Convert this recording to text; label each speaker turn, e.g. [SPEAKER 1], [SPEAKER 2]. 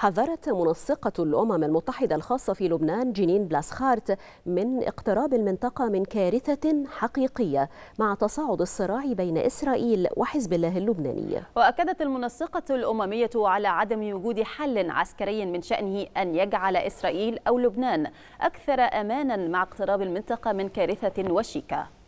[SPEAKER 1] حذرت منسقة الأمم المتحدة الخاصة في لبنان جنين بلاسخارت من اقتراب المنطقة من كارثة حقيقية مع تصاعد الصراع بين إسرائيل وحزب الله اللبناني
[SPEAKER 2] وأكدت المنسقة الأممية على عدم وجود حل عسكري من شأنه أن يجعل إسرائيل أو لبنان أكثر أمانا مع اقتراب المنطقة من كارثة وشيكة